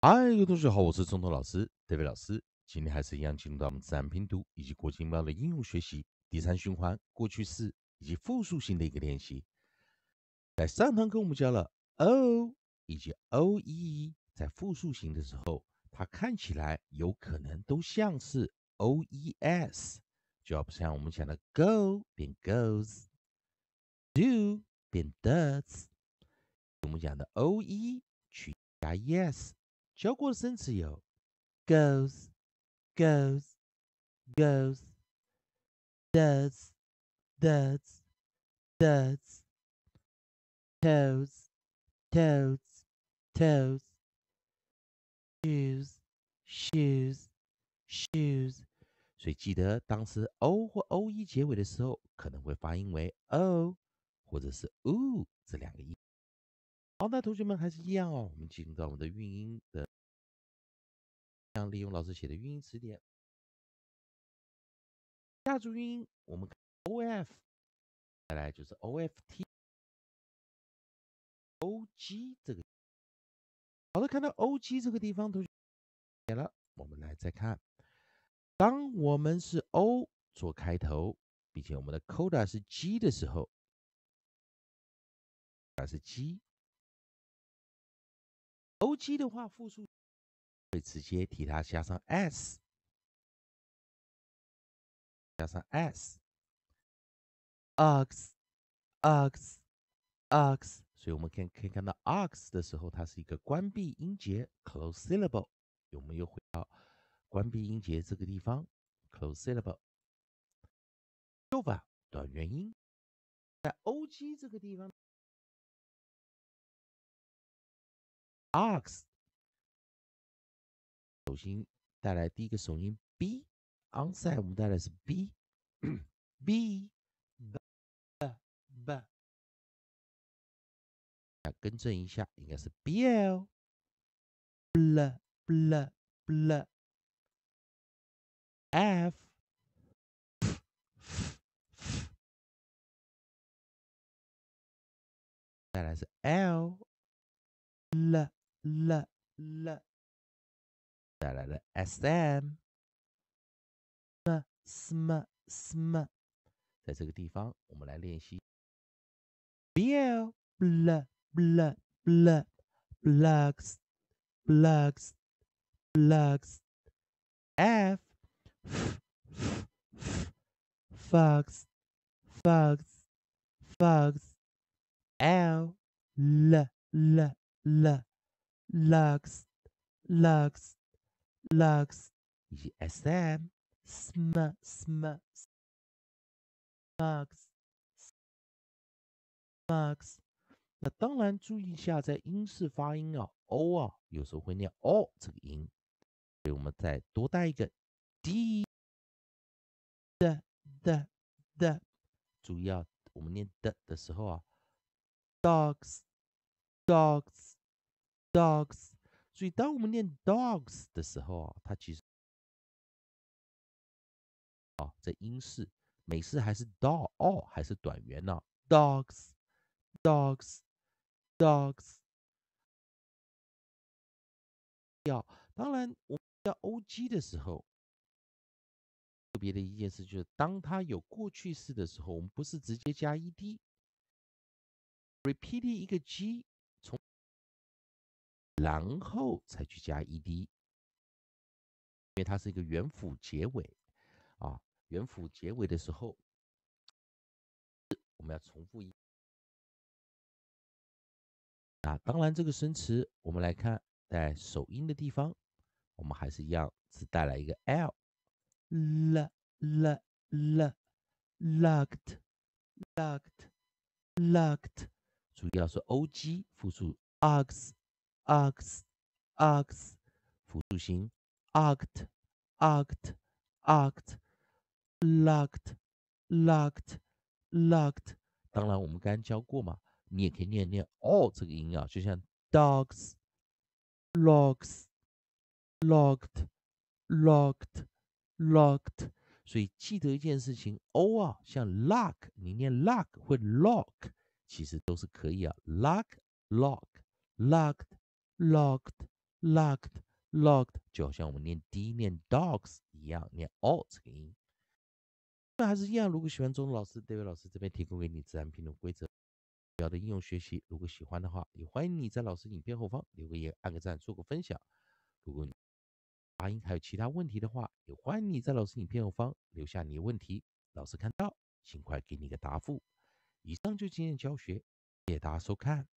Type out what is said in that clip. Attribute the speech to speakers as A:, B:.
A: 嗨，各位同学好，我是中头老师，德伟老师。今天还是一样，进入到我们自然拼读以及国际音标的应用学习第三循环，过去式以及复数型的一个练习。在上堂课我们教了 o 以及 o e，在复数型的时候，它看起来有可能都像是 o e s，就要不像我们讲的 go 变 goes，do 变 does，我们讲的 o e 去加 s。过的生词有 g o e s goes goes does does does toes toes toes shoes shoes shoes。所以记得，当时 o 或 o e 结尾的时候，可能会发音为 o 或者是 o 这两个音。好那同学们还是一样哦。我们进入到我们的运音的，像利用老师写的运音词典。
B: 下注运音，我们 o f，再来就是 o f t，o g 这个。
A: 好的，看到 o g 这个地方，同学写了。我们来再看，当我们是 o 做开头，并且我们的 coda 是 g 的时候，还是 g。
B: O G 的话，复数会直接替它加上 s，
A: 加上 s，ox，ox，ox，所以我们看可以看到 ox 的时候，它是一个关闭音节 close syllable，有没有回到关闭音节这个地方 close syllable？读法短元音，
B: 在 O G 这个地方。
A: box，首音带来第一个首音 b，onside 我们带来是 b，b，b，b，啊，更正一下，应该是
B: bl，bl，bl，f，带来是 l，l。
A: la la da da da sm m sm sm，在这个地方我们来练习 bl bl bl bl blocks blocks blocks f f f f fox fox l l l l l u g s l u g s l u g s 及 s m sm, sm, sm, x m s x 那当然，注意一下，在英式发音啊，O 啊，有时候会念 O 这个音，所以我们再多带一个 D，的，的，的。注意啊，我们念的的时候啊，dogs, dogs。Dogs，所以当我们念 dogs 的时候啊，它其实啊，在英式、美式还是 d o g 哦，还是短元呢？Dogs，dogs，dogs。要，当然，我们要 o g 的时候，特别的一件事就是，当它有过去式的时候，我们不是直接加 e d，repeat 一个 g。然后才去加 e d，因为它是一个元辅结尾啊。元辅结尾的时候，我们要重复一。啊，当然这个生词我们来看，在首音的地方，我们还是一样只带来一个 l，l l l locked，locked，locked，主要是 o g 复数 o x。acts, acts, 助数形 act, act, act, locked, locked, locked。当然，我们刚教过嘛，你也可以念一念 l 这个音啊，就像 dogs, locks, locked, locked, locked。所以记得一件事情，O 啊，像 lock，你念 lock 或 lock，其实都是可以啊，lock, lock, locked。Locked, locked, locked，就好像我们念 d 念 dogs 一样，念 all 这个音。那还是一样，如果喜欢钟老师，David 老师这边提供给你自然拼读规则表的应用学习。如果喜欢的话，也欢迎你在老师影片后方留个言，按个赞，做个分享。如果你发音还有其他问题的话，也欢迎你在老师影片后方留下你的问题，老师看到尽快给你个答复。以上就今天教学，谢谢大家收看。